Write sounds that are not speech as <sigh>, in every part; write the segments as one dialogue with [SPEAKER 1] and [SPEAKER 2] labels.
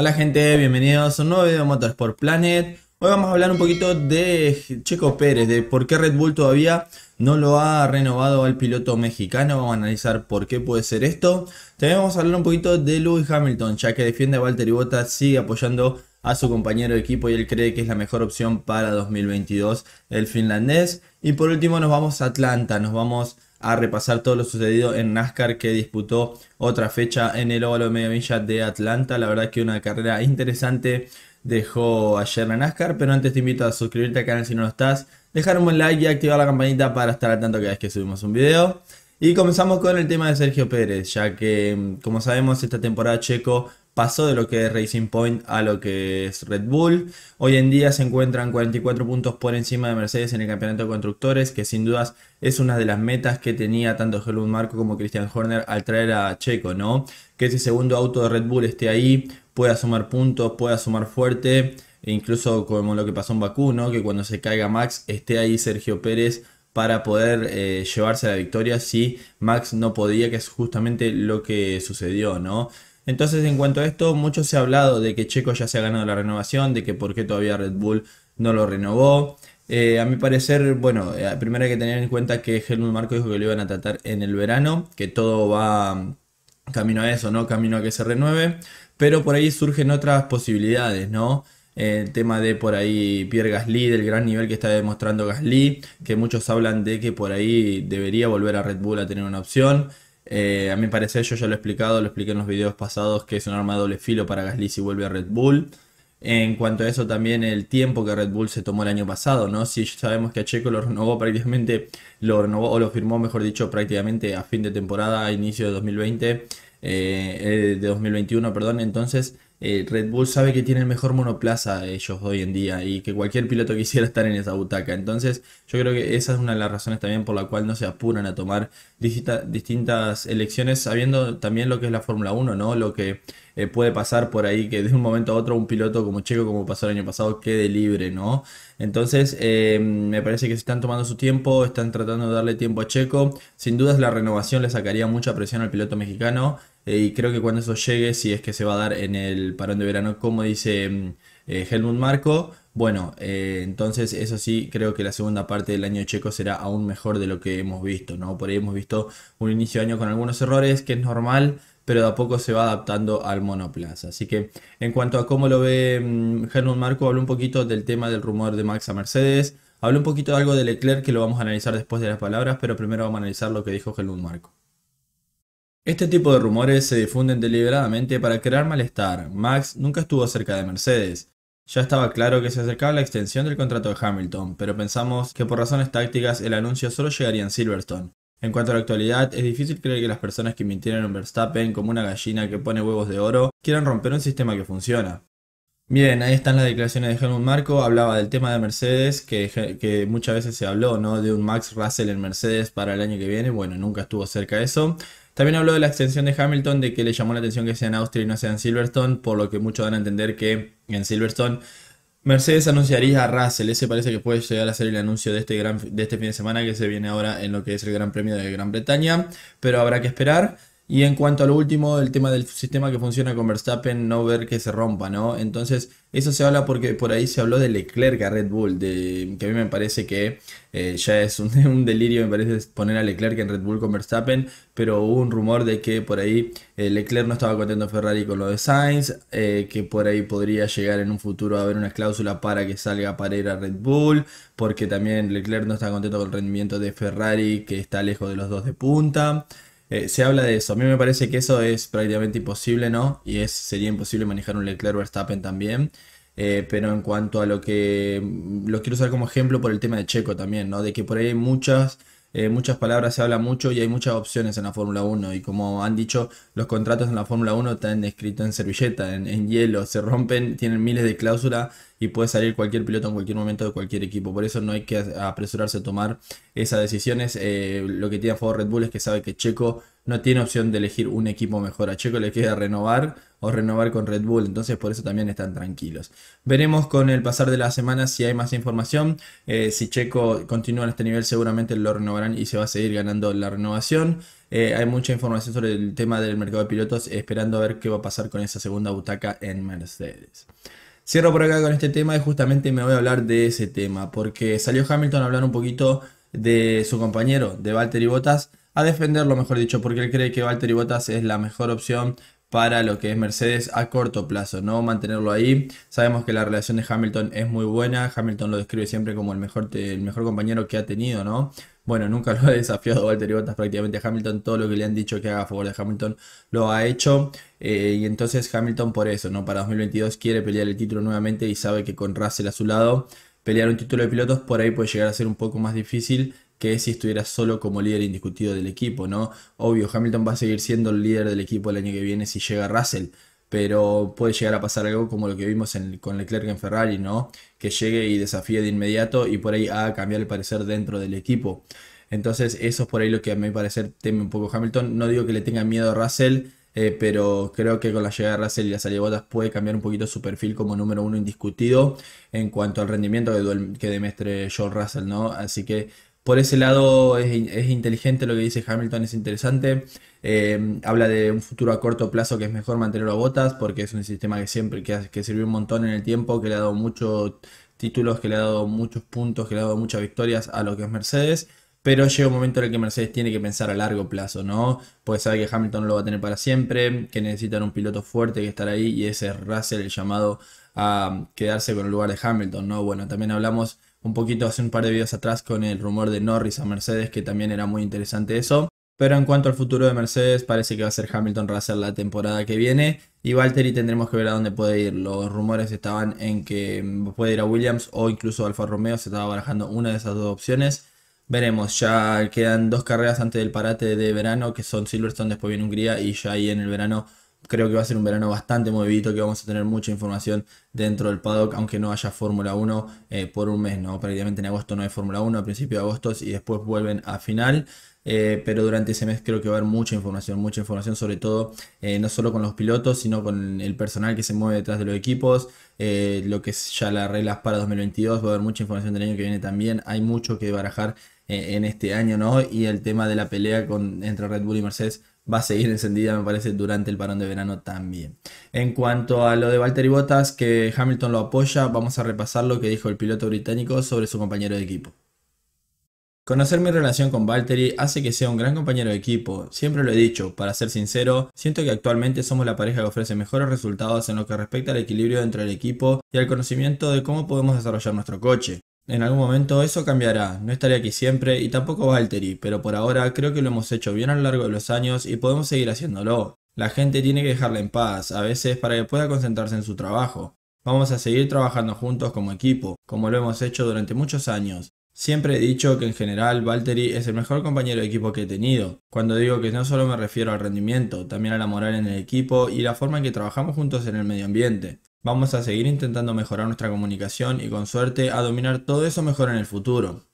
[SPEAKER 1] Hola gente, bienvenidos a un nuevo video de Motorsport Planet. Hoy vamos a hablar un poquito de Checo Pérez, de por qué Red Bull todavía no lo ha renovado al piloto mexicano. Vamos a analizar por qué puede ser esto. También vamos a hablar un poquito de Lewis Hamilton, ya que defiende a Valtteri Bottas, sigue apoyando a su compañero de equipo y él cree que es la mejor opción para 2022 el finlandés. Y por último nos vamos a Atlanta, nos vamos a repasar todo lo sucedido en NASCAR que disputó otra fecha en el óvalo de media de Atlanta. La verdad que una carrera interesante dejó ayer la NASCAR, pero antes te invito a suscribirte al canal si no lo estás, dejar un buen like y activar la campanita para estar al tanto cada vez que subimos un video. Y comenzamos con el tema de Sergio Pérez, ya que mm, como sabemos esta temporada Checo pasó de lo que es Racing Point a lo que es Red Bull. Hoy en día se encuentran 44 puntos por encima de Mercedes en el campeonato de constructores, que sin dudas es una de las metas que tenía tanto Helmut Marco como Christian Horner al traer a Checo, ¿no? Que ese segundo auto de Red Bull esté ahí, pueda sumar puntos, pueda sumar fuerte, e incluso como lo que pasó en Bakú, ¿no? Que cuando se caiga Max esté ahí Sergio Pérez para poder eh, llevarse la victoria si Max no podía, que es justamente lo que sucedió, ¿no? Entonces, en cuanto a esto, mucho se ha hablado de que Checo ya se ha ganado la renovación, de que por qué todavía Red Bull no lo renovó. Eh, a mi parecer, bueno, eh, primero hay que tener en cuenta que Helmut Marco dijo que lo iban a tratar en el verano, que todo va mm, camino a eso, ¿no? Camino a que se renueve. Pero por ahí surgen otras posibilidades, ¿no? Eh, el tema de por ahí Pierre Gasly, del gran nivel que está demostrando Gasly, que muchos hablan de que por ahí debería volver a Red Bull a tener una opción. Eh, a a me parece yo ya lo he explicado, lo expliqué en los videos pasados, que es un arma de doble filo para Gasly si vuelve a Red Bull. En cuanto a eso, también el tiempo que Red Bull se tomó el año pasado, ¿no? Si sabemos que a Checo lo renovó prácticamente, lo renovó o lo firmó, mejor dicho, prácticamente a fin de temporada, a inicio de 2020, eh, eh, de 2021, perdón. Entonces, eh, Red Bull sabe que tiene mejor monoplaza ellos hoy en día y que cualquier piloto <laughs> quisiera estar en esa butaca. Entonces yo creo que esa es una de las razones también por la cual no se apuran a tomar distintas elecciones, sabiendo también lo que es la Fórmula 1, ¿no? Lo que eh, puede pasar por ahí, que de un momento a otro un piloto como Checo, como pasó el año pasado, quede libre, ¿no? Entonces eh, me parece que se están tomando su tiempo, están tratando de darle tiempo a Checo. Sin dudas la renovación le sacaría mucha presión al piloto mexicano. Eh, y creo que cuando eso llegue, si es que se va a dar en el parón de verano, como dice mm, eh, Helmut Marco, bueno, eh, entonces eso sí, creo que la segunda parte del año checo será aún mejor de lo que hemos visto, ¿no? Por ahí hemos visto un inicio de año con algunos errores, que es normal, pero de a poco se va adaptando al monoplaza. Así que en cuanto a cómo lo ve mm, Helmut Marco, habló un poquito del tema del rumor de Max a Mercedes, habló un poquito algo de Leclerc que lo vamos a analizar después de las palabras, pero primero vamos a analizar lo que dijo Helmut Marco. Este tipo de rumores se difunden deliberadamente para crear malestar. Max nunca estuvo cerca de Mercedes. Ya estaba claro que se acercaba la extensión del contrato de Hamilton, pero pensamos que por razones tácticas el anuncio solo llegaría en Silverstone. En cuanto a la actualidad, es difícil creer que las personas que mintieron en Verstappen como una gallina que pone huevos de oro quieran romper un sistema que funciona. Bien, ahí están las declaraciones de Helmut Marco, hablaba del tema de Mercedes, que, muchas veces se habló, ¿no? De un Max Russell en Mercedes para el año que viene, bueno, nunca estuvo cerca de eso. También habló de la extensión de Hamilton, de que le llamó la atención que sea en Austria y no sea en Silverstone, por lo que muchos dan a entender que en Silverstone Mercedes anunciaría a Russell. Ese parece que puede llegar a ser el anuncio de este, gran, de este fin de semana que se viene ahora en lo que es el Gran Premio de Gran Bretaña, pero habrá que esperar. Y en cuanto a lo último, el tema del sistema que funciona con Verstappen, no ver que se rompa, ¿no? Entonces, eso se habla porque por ahí se habló de Leclerc a Red Bull, de, que a mí me parece que eh, ya es <laughs> un, delirio, me parece poner a Leclerc en Red Bull con Verstappen, pero hubo un rumor de que por ahí eh, Leclerc no estaba contento Ferrari con lo de Sainz, eh, que por ahí podría llegar en un futuro a haber una cláusula para que salga para ir a Red Bull, porque también Leclerc no está contento con el rendimiento de Ferrari, que está lejos de los dos de punta. Eh, se habla de eso. A mí me parece que eso es prácticamente imposible, ¿no? Y es, sería imposible manejar un Leclerc Verstappen también. Eh, pero en cuanto a lo que mm, lo quiero usar como ejemplo por el tema de Checo también, ¿no? De que por ahí hay muchas, eh, muchas palabras se habla mucho y hay muchas opciones en la Fórmula 1. Y como han dicho, los contratos en la Fórmula 1 están escritos en servilleta, en, en hielo, se rompen, tienen miles de cláusulas y puede salir cualquier piloto en cualquier momento de cualquier equipo. Por eso no hay que apresurarse a tomar esas decisiones. Eh, lo que tiene a favor Red Bull es que sabe que Checo no tiene opción de elegir un equipo mejor. A Checo le queda renovar o renovar con Red Bull. Entonces por eso también están tranquilos. Veremos con el pasar de la semana si hay más información. Eh, si Checo continúa en este nivel seguramente lo renovarán y se va a seguir ganando la renovación. Eh, hay mucha información sobre el tema del mercado de pilotos esperando a ver qué va a pasar con esa segunda butaca en Mercedes. Cierro por acá con este tema y justamente me voy a hablar de ese tema, porque salió Hamilton a hablar un poquito de su compañero, de Valtteri Bottas, a defenderlo, mejor dicho, porque él cree que Valtteri Bottas es la mejor opción para lo que es Mercedes a corto plazo, no mantenerlo ahí. Sabemos que la relación de Hamilton es muy buena, Hamilton lo describe siempre como el mejor, el mejor compañero que ha tenido, ¿no? Bueno, nunca lo ha <laughs> desafiado y Bottas prácticamente Hamilton, todo lo que le han dicho que haga a favor de Hamilton lo ha hecho eh, y entonces Hamilton por eso, ¿no? Para 2022 quiere pelear el título nuevamente y sabe que con Russell a su lado pelear un título de pilotos por ahí puede llegar a ser un poco más difícil que si estuviera solo como líder indiscutido del equipo, ¿no? Obvio, Hamilton va a seguir siendo el líder del equipo el año que viene si llega Russell, pero puede llegar a pasar algo como lo que vimos con Leclerc en Ferrari, ¿no? Que llegue y desafíe de inmediato y por ahí haga cambiar el parecer dentro del equipo. Entonces, eso es por ahí lo que a mi parecer teme un poco Hamilton. No digo que le tenga miedo a Russell, eh, pero creo que con la llegada de Russell y las salida puede cambiar un poquito su perfil como número uno indiscutido en cuanto al rendimiento que, que demestre George Russell, ¿no? Así que por ese lado es, inteligente lo que dice Hamilton, es interesante. Em, habla de un futuro a corto plazo que es mejor mantenerlo a botas porque es un sistema que siempre que, que sirvió un montón en el tiempo, que le ha dado muchos títulos, que le ha dado muchos puntos, que le ha dado muchas victorias a lo que es Mercedes pero llega un momento en el que Mercedes tiene que pensar a largo plazo, ¿no? Porque sabe que Hamilton no lo va a tener para siempre, que necesitan un piloto fuerte que estar ahí y ese es Russell el llamado a quedarse con el lugar de Hamilton, ¿no? Bueno, también hablamos un poquito hace un par de videos atrás con el rumor de Norris a Mercedes, que también era muy interesante eso. Pero en cuanto al futuro de Mercedes, parece que va a ser Hamilton Racer la temporada que viene. Y Valtteri tendremos que ver a dónde puede ir. Los rumores estaban en que puede ir a Williams o incluso Alfa Romeo. Se estaba barajando una de esas dos opciones. Veremos, ya quedan dos carreras antes del parate de verano, que son Silverstone, después viene Hungría. Y ya ahí en el verano Creo que va a ser un verano bastante movidito, que vamos a tener mucha información dentro del paddock, aunque no haya Fórmula 1 eh, por un mes, ¿no? Prácticamente en agosto no hay Fórmula 1, a principio de agosto y después vuelven a final. Eh, pero durante ese mes creo que va a haber mucha información, mucha información sobre todo, eh, no solo con los pilotos, sino con el personal que se mueve detrás de los equipos, lo que es ya las reglas para 2022, va a haber mucha información del año que viene también, hay mucho que barajar en este año, ¿no? Y el tema de la pelea con, entre Red Bull y Mercedes va a seguir encendida, me parece, durante el parón de verano también. En cuanto a lo de Valtteri Bottas, que Hamilton lo apoya, vamos a repasar lo que dijo el piloto británico sobre su compañero de equipo. Conocer mi relación con Valtteri hace que sea un gran compañero de equipo, siempre lo he dicho, para ser sincero, siento que actualmente somos la pareja que ofrece mejores resultados en lo que respecta al equilibrio dentro del equipo y al conocimiento de cómo podemos desarrollar nuestro coche. En algún momento eso cambiará, no estaré aquí siempre y tampoco Valtteri, pero por ahora creo que lo hemos hecho bien a lo largo de los años y podemos seguir haciéndolo. La gente tiene que dejarla en paz, a veces para que pueda concentrarse en su trabajo. Vamos a seguir trabajando juntos como equipo, como lo hemos hecho durante muchos años. Siempre he dicho que en general Valtteri es el mejor compañero de equipo que he tenido. Cuando digo que no solo me refiero al rendimiento, también a la moral en el equipo y la forma en que trabajamos juntos en el medio ambiente. Vamos a seguir intentando mejorar nuestra comunicación y con suerte a dominar todo eso mejor en el futuro.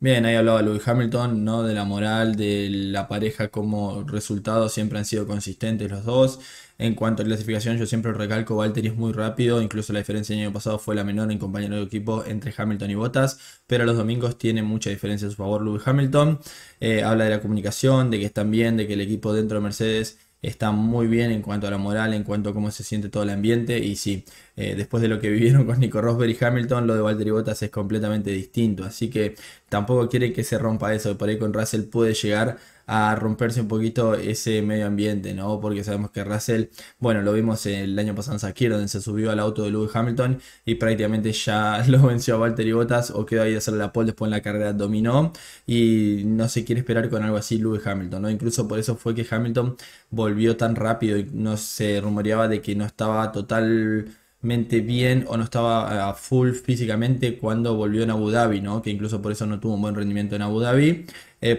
[SPEAKER 1] Bien, ahí hablaba Louis Hamilton, ¿no? De la moral de la pareja como resultado, siempre han sido consistentes los dos. En cuanto a clasificación, yo siempre recalco, Valtteri es muy rápido, incluso la diferencia del año pasado fue la menor en compañero de equipo entre Hamilton y Bottas, pero los domingos tiene mucha diferencia a su favor Louis Hamilton. Eh, habla de la comunicación, de que están bien, de que el equipo dentro de Mercedes está muy bien en cuanto a la moral, en cuanto a cómo se siente todo el ambiente. Y sí, eh, después de lo que <laughs> vivieron con Nico Rosberg y Hamilton, lo de Valtteri Bottas es completamente distinto. Así que tampoco quiere que se rompa eso. Por ahí con Russell puede llegar a romperse un poquito ese medio ambiente, ¿no? Porque sabemos que Russell, bueno, lo vimos el año pasado en donde se subió al auto de Lewis Hamilton y prácticamente ya <laughs> lo venció a y Bottas o quedó ahí a hacerle la pole después en la carrera dominó y no se quiere esperar con algo así Lewis Hamilton, ¿no? Incluso por eso fue que Hamilton volvió tan rápido y no se rumoreaba de que no estaba total mente bien o no estaba eh, a full físicamente cuando volvió en Abu Dhabi, ¿no? Que incluso por eso no tuvo un buen rendimiento en Abu Dhabi,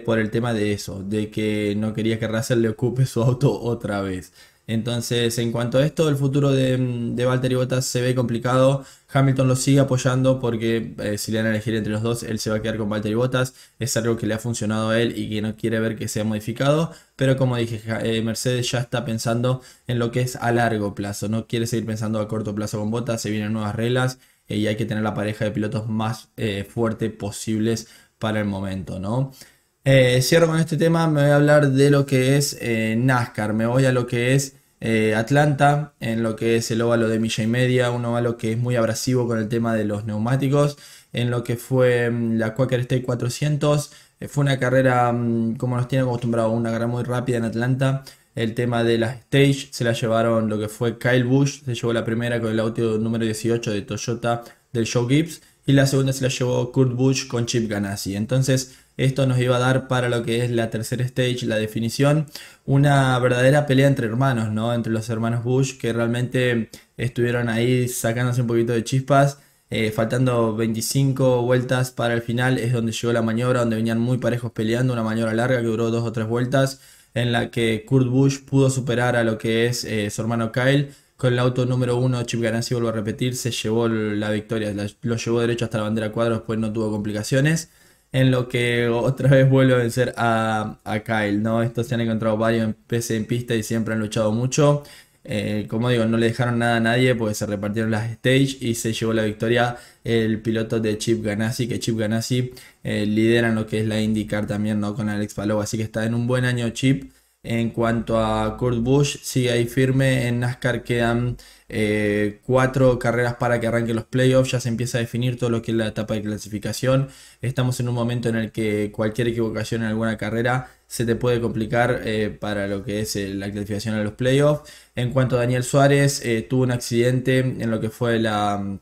[SPEAKER 1] por el tema de eso, de que no quería que Russell le ocupe su auto otra vez. Entonces, en cuanto a esto, el futuro de, de Valtteri Bottas se ve complicado. Hamilton lo sigue apoyando porque eh, si le van a elegir entre los dos, él se va a quedar con Valtteri Bottas. Es algo que le ha funcionado a él y que no quiere ver que sea modificado. Pero como dije, eh, Mercedes ya está pensando en lo que es a largo plazo. No quiere seguir pensando a corto plazo con Bottas. Se vienen nuevas reglas eh, y hay que tener la pareja de pilotos más fuerte posibles para el momento, ¿no? cierro con este tema, me voy a hablar de lo que es NASCAR, me voy a lo que es eh, Atlanta en lo que es el óvalo de milla y media, un óvalo que es muy abrasivo con el tema de los neumáticos, en lo que fue mm, la Quaker State 400. Eh, fue una carrera, mm, como nos tiene acostumbrado, una carrera muy rápida en Atlanta. El tema de las stage se la llevaron lo que fue Kyle Bush se llevó la primera con el auto número 18 de Toyota del Show Gibbs y la segunda se la llevó Kurt Busch con Chip Ganassi. Entonces esto nos iba a dar para lo que es la tercera stage, la definición, una verdadera pelea entre hermanos, ¿no? Entre los hermanos Bush que realmente estuvieron ahí sacándose un poquito de chispas. Eh, faltando 25 vueltas para el final es donde llegó la maniobra, donde venían muy parejos peleando, una maniobra larga que duró dos o tres vueltas, en la que Kurt Busch pudo superar a lo que es eh, su hermano Kyle con el auto número uno, Chip Ganassi, vuelvo a repetir, se llevó la victoria, lo llevó derecho hasta la bandera cuadros después no tuvo complicaciones. En lo que <laughs> otra vez vuelve a vencer a, Kyle, ¿no? Estos se han encontrado varios en PC en pista y siempre han luchado mucho. Eh, como digo, no le dejaron nada a nadie porque se repartieron las stage y se llevó la victoria el piloto de Chip Ganassi, que Chip Ganassi eh, lidera lo que es la IndyCar también, ¿no? Con Alex Palou, así que está en un buen año Chip. En cuanto a Kurt Busch, sigue ahí firme. En NASCAR quedan eh, cuatro carreras para que arranquen los playoffs. Ya se empieza a definir todo lo que es la etapa de clasificación. Estamos en un momento en el que cualquier equivocación en alguna carrera se te puede complicar eh, para lo que es eh, la clasificación a los playoffs. En cuanto a Daniel Suárez, tuvo un accidente en lo que fue la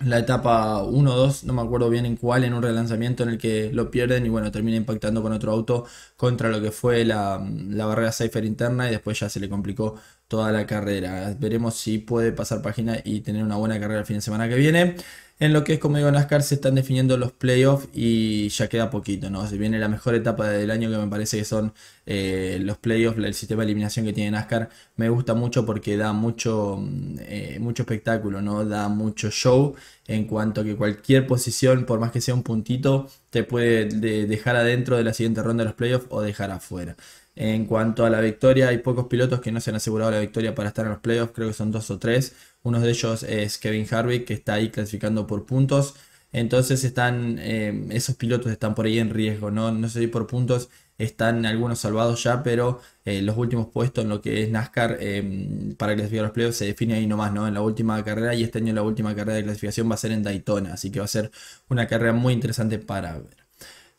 [SPEAKER 1] la etapa 1 o 2, no me acuerdo bien en cuál, en un relanzamiento en el que lo pierden y bueno, termina impactando con otro auto contra lo que fue la, la barrera Cypher interna y después ya se le complicó toda la carrera. Veremos si puede pasar página y tener una buena carrera el fin de semana que viene. En lo que es, como digo, NASCAR se están definiendo los playoffs y ya queda poquito, ¿no? Se viene la mejor etapa del año que me parece que son eh, los playoffs, el sistema de eliminación que tiene NASCAR. Me gusta mucho porque da mucho, mm, eh, mucho espectáculo, ¿no? Da mucho show en cuanto a que cualquier posición, por más que sea un puntito, te puede dejar adentro de la siguiente ronda de los playoffs o dejar afuera. En cuanto a la victoria, hay pocos pilotos que no se han asegurado la victoria para estar en los playoffs, creo que son dos o tres. Uno de ellos es Kevin Harvick, que está ahí clasificando por puntos. Entonces están, eh, esos pilotos están por ahí en riesgo, ¿no? No sé si por puntos están algunos salvados ya, pero eh, los últimos puestos en lo que es NASCAR eh, para clasificar los playoffs se define ahí nomás, ¿no? En la última carrera y este año la última carrera de clasificación va a ser en Daytona, así que va a ser una carrera muy interesante para ver.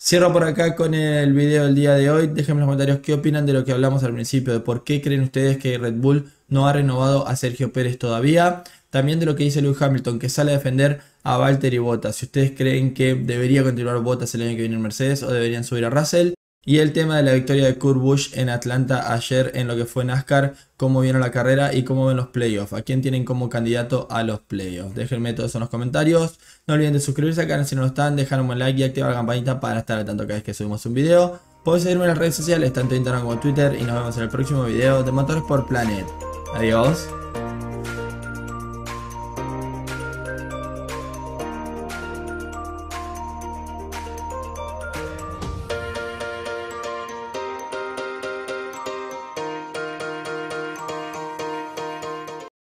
[SPEAKER 1] Cierro por acá con el video del día de hoy. Déjenme en los comentarios qué opinan de lo que hablamos al principio, de por qué creen ustedes que Red Bull no ha renovado a Sergio Pérez todavía. También de lo que dice Lewis Hamilton, que sale a defender a Valtteri Bottas. Si ustedes creen que debería continuar Bottas el año que viene en Mercedes o deberían subir a Russell. Y el tema de la victoria de Kurt Busch en Atlanta ayer en lo que fue NASCAR, cómo vino la carrera y cómo ven los playoffs, a quién tienen como candidato a los playoffs. Déjenme todo eso en los comentarios. No olviden de suscribirse al canal si no lo están, dejar un like y activar la campanita para estar al tanto cada vez que subimos un video. Pueden seguirme en las redes sociales, tanto Instagram como Twitter, y nos vemos en el próximo video de Motores por Planet. Adiós.